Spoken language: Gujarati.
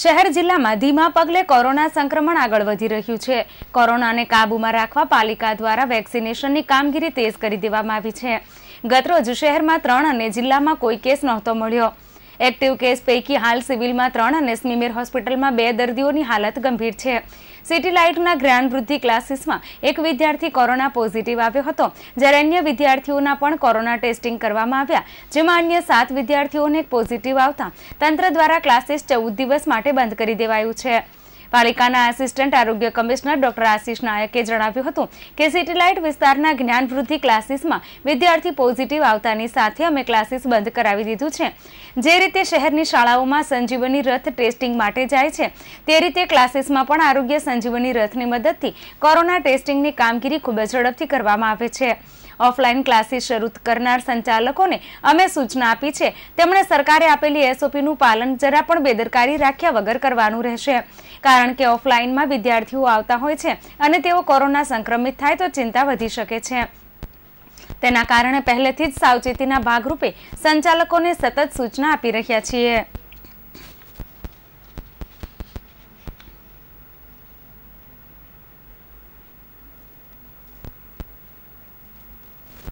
શહેર જિલ્લામાં ધીમા પગલે કોરોના સંક્રમણ આગળ વધી રહ્યું છે કોરોનાને કાબૂમાં રાખવા પાલિકા દ્વારા વેક્સિનેશનની કામગીરી તેજ કરી દેવામાં આવી છે ગતરોજ શહેરમાં ત્રણ અને જિલ્લામાં કોઈ કેસ નહોતો મળ્યો એક્ટિવ કેસ પૈકી હાલ સિવિલમાં ત્રણ અને સ્મીમેર હોસ્પિટલમાં બે દર્દીઓની હાલત ગંભીર છે સિટીલાઇટના જ્ઞાન વૃદ્ધિ ક્લાસીસમાં એક વિદ્યાર્થી કોરોના પોઝિટિવ આવ્યો હતો જ્યારે અન્ય વિદ્યાર્થીઓના પણ કોરોના ટેસ્ટિંગ કરવામાં આવ્યા જેમાં અન્ય સાત વિદ્યાર્થીઓને પોઝિટિવ આવતા તંત્ર દ્વારા ક્લાસીસ ચૌદ દિવસ માટે બંધ કરી દેવાયું છે પાલિકાના આસિસ્ટન્ટ આરોગ્ય કમિશનર ડોક્ટર આશિષ નાયકે જણાવ્યું હતું કે સેટેલાઇટ વિસ્તારના જ્ઞાનવૃદ્ધિ ક્લાસીસમાં વિદ્યાર્થી પોઝિટિવ આવતાની સાથે અમે ક્લાસીસ બંધ કરાવી દીધું છે જે રીતે શહેરની શાળાઓમાં સંજીવની રથ ટેસ્ટિંગ માટે જાય છે તે રીતે ક્લાસીસમાં પણ આરોગ્ય સંજીવની રથની મદદથી કોરોના ટેસ્ટિંગની કામગીરી ખૂબ જ ઝડપથી કરવામાં આવે છે ઓફલાઈન ક્લાસીસ શરૂ કરનાર સંચાલકોને અમે સૂચના આપી છે તેમણે સરકારે આપેલી એસઓપીનું પાલન જરા પણ બેદરકારી રાખ્યા વગર કરવાનું રહેશે કારણ કે ઓફલાઈનમાં વિદ્યાર્થીઓ આવતા હોય છે અને તેઓ કોરોના સંક્રમિત થાય તો ચિંતા વધી શકે છે તેના કારણે પહેલેથી જ સાવચેતીના ભાગરૂપે સંચાલકોને સતત સૂચના આપી રહ્યા છીએ